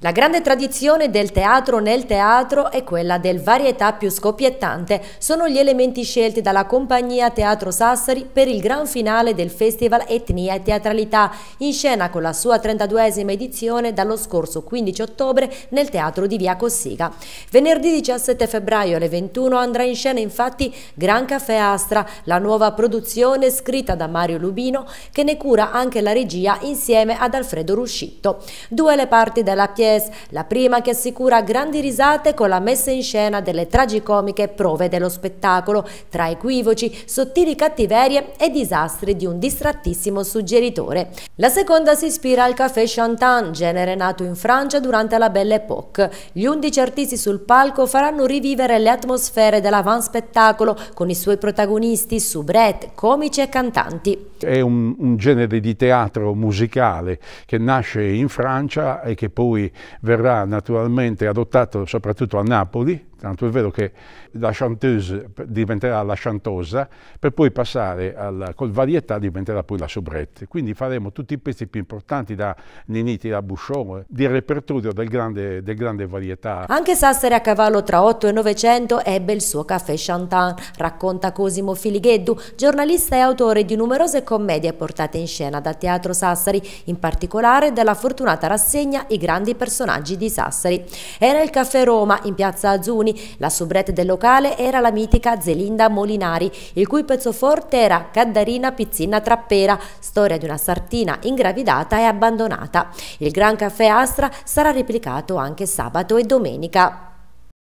La grande tradizione del teatro nel teatro è quella del varietà più scoppiettante. Sono gli elementi scelti dalla compagnia Teatro Sassari per il gran finale del Festival Etnia e Teatralità, in scena con la sua 32esima edizione dallo scorso 15 ottobre nel Teatro di Via Cossiga. Venerdì 17 febbraio alle 21 andrà in scena infatti Gran Caffè Astra, la nuova produzione scritta da Mario Lubino che ne cura anche la regia insieme ad Alfredo Ruscitto. Due le parti della piega Chies, la prima che assicura grandi risate con la messa in scena delle tragicomiche prove dello spettacolo, tra equivoci, sottili cattiverie e disastri di un distrattissimo suggeritore. La seconda si ispira al Café Chantant, genere nato in Francia durante la Belle Époque. Gli undici artisti sul palco faranno rivivere le atmosfere dell'avanspettacolo con i suoi protagonisti, soubrette, comici e cantanti. È un, un genere di teatro musicale che nasce in Francia e che poi verrà naturalmente adottato soprattutto a Napoli, Tanto è vero che la chanteuse diventerà la chantosa, per poi passare al, col varietà diventerà poi la soubrette. Quindi faremo tutti i pezzi più importanti da Niniti a Bouchon, di repertorio del grande, del grande varietà. Anche Sassari a cavallo tra 8 e 900 ebbe il suo caffè Chantan, racconta Cosimo Filigheddu, giornalista e autore di numerose commedie portate in scena da Teatro Sassari, in particolare della fortunata rassegna I grandi personaggi di Sassari. Era il caffè Roma, in piazza Azzuni, comuni. La soubrette del locale era la mitica Zelinda Molinari, il cui pezzo forte era Caddarina Pizzina Trappera, storia di una sartina ingravidata e abbandonata. Il Gran Caffè Astra sarà replicato anche sabato e domenica.